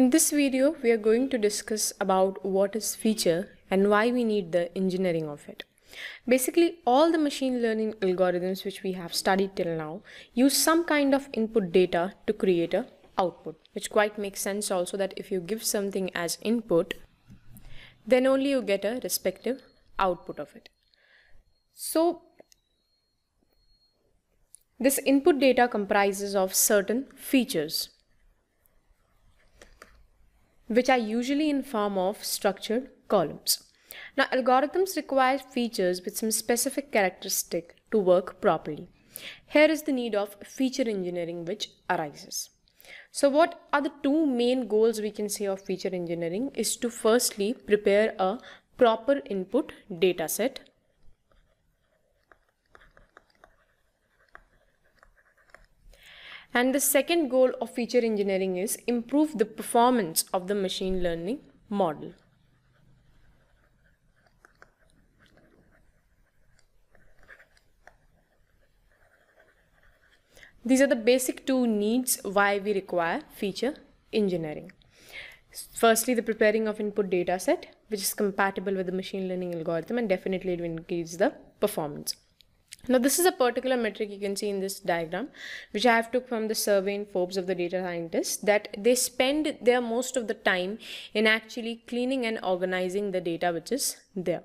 In this video, we are going to discuss about what is feature and why we need the engineering of it. Basically, all the machine learning algorithms which we have studied till now use some kind of input data to create a output, which quite makes sense also that if you give something as input, then only you get a respective output of it. So this input data comprises of certain features which are usually in form of structured columns. Now, algorithms require features with some specific characteristic to work properly. Here is the need of feature engineering which arises. So what are the two main goals we can say of feature engineering is to firstly prepare a proper input dataset And the second goal of feature engineering is improve the performance of the machine learning model. These are the basic two needs why we require feature engineering. Firstly, the preparing of input data set, which is compatible with the machine learning algorithm and definitely it increases increase the performance. Now this is a particular metric you can see in this diagram, which I have took from the survey in Forbes of the data scientists that they spend their most of the time in actually cleaning and organizing the data which is there.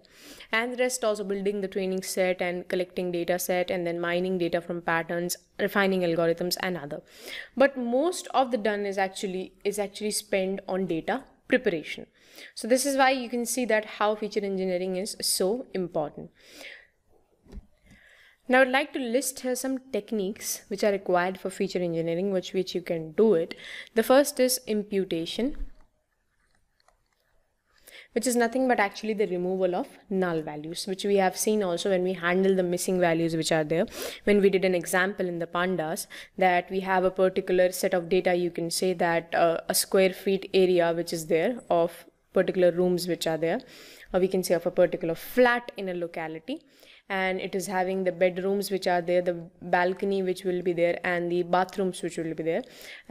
And the rest also building the training set and collecting data set and then mining data from patterns, refining algorithms and other. But most of the done is actually is actually spent on data preparation. So this is why you can see that how feature engineering is so important. Now I'd like to list here some techniques which are required for feature engineering which, which you can do it. The first is imputation which is nothing but actually the removal of null values which we have seen also when we handle the missing values which are there when we did an example in the pandas that we have a particular set of data you can say that uh, a square feet area which is there of particular rooms which are there or we can say of a particular flat in a locality and it is having the bedrooms which are there the balcony which will be there and the bathrooms which will be there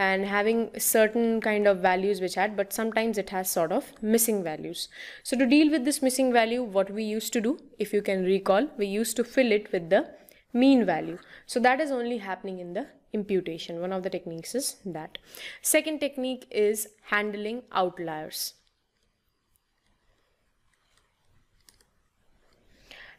and having certain kind of values which had but sometimes it has sort of missing values so to deal with this missing value what we used to do if you can recall we used to fill it with the mean value so that is only happening in the imputation one of the techniques is that second technique is handling outliers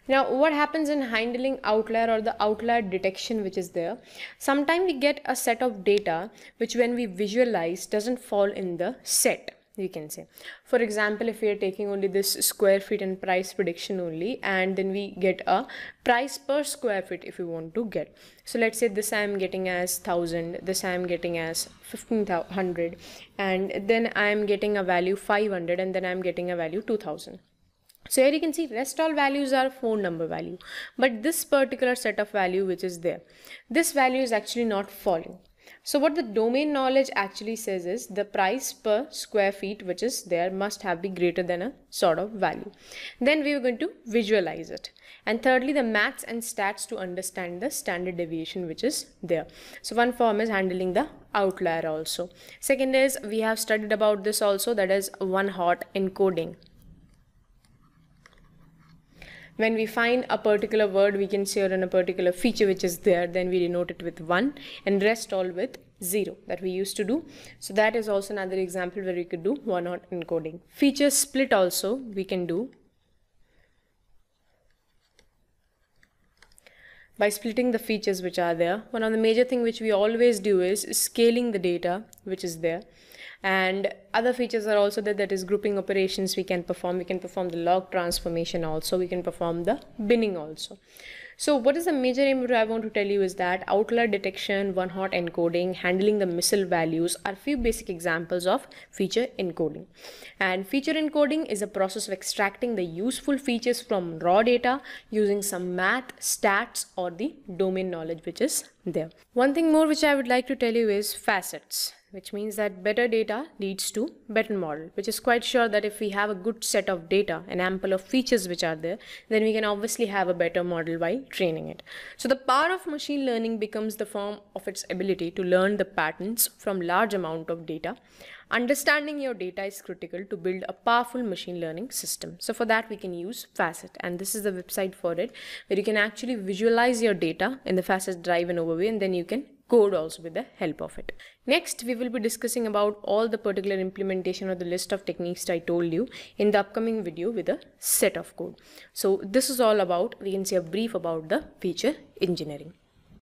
Now, what happens in handling outlier or the outlier detection which is there? Sometimes we get a set of data which when we visualize doesn't fall in the set you can say for example if we are taking only this square feet and price prediction only and then we get a price per square feet if you want to get so let's say this i am getting as 1000 this i am getting as 1500 and then i am getting a value 500 and then i am getting a value 2000 so here you can see rest all values are phone number value, but this particular set of value which is there, this value is actually not falling. So what the domain knowledge actually says is the price per square feet which is there must have be greater than a sort of value. Then we are going to visualize it. And thirdly, the maths and stats to understand the standard deviation which is there. So one form is handling the outlier also. Second is we have studied about this also that is one hot encoding when we find a particular word we can or in a particular feature which is there then we denote it with 1 and rest all with 0 that we used to do so that is also another example where we could do one hot encoding feature split also we can do by splitting the features which are there. One of the major thing which we always do is scaling the data which is there. And other features are also there that is grouping operations we can perform. We can perform the log transformation also. We can perform the binning also. So what is the major aim I want to tell you is that outlier detection, one-hot encoding, handling the missile values are few basic examples of feature encoding. And feature encoding is a process of extracting the useful features from raw data using some math, stats or the domain knowledge which is there. One thing more which I would like to tell you is facets which means that better data leads to better model, which is quite sure that if we have a good set of data an ample of features which are there, then we can obviously have a better model by training it. So the power of machine learning becomes the form of its ability to learn the patterns from large amount of data. Understanding your data is critical to build a powerful machine learning system. So for that we can use Facet and this is the website for it where you can actually visualize your data in the Facet drive and overview and then you can code also with the help of it. Next, we will be discussing about all the particular implementation or the list of techniques I told you in the upcoming video with a set of code. So this is all about, we can say a brief about the feature engineering.